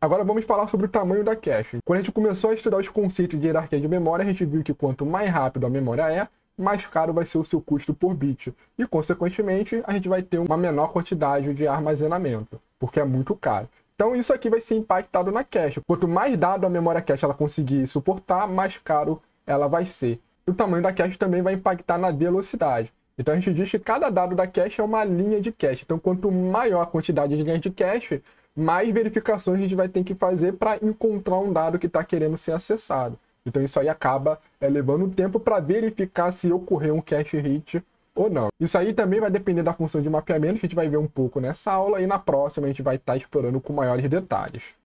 Agora vamos falar sobre o tamanho da cache. Quando a gente começou a estudar os conceitos de hierarquia de memória, a gente viu que quanto mais rápido a memória é, mais caro vai ser o seu custo por bit. E, consequentemente, a gente vai ter uma menor quantidade de armazenamento, porque é muito caro. Então isso aqui vai ser impactado na cache. Quanto mais dado a memória cache ela conseguir suportar, mais caro ela vai ser. O tamanho da cache também vai impactar na velocidade. Então a gente diz que cada dado da cache é uma linha de cache. Então quanto maior a quantidade de linhas de cache, mais verificações a gente vai ter que fazer para encontrar um dado que está querendo ser acessado. Então isso aí acaba é, levando tempo para verificar se ocorreu um cache hit ou não. Isso aí também vai depender da função de mapeamento, que a gente vai ver um pouco nessa aula, e na próxima a gente vai estar tá explorando com maiores detalhes.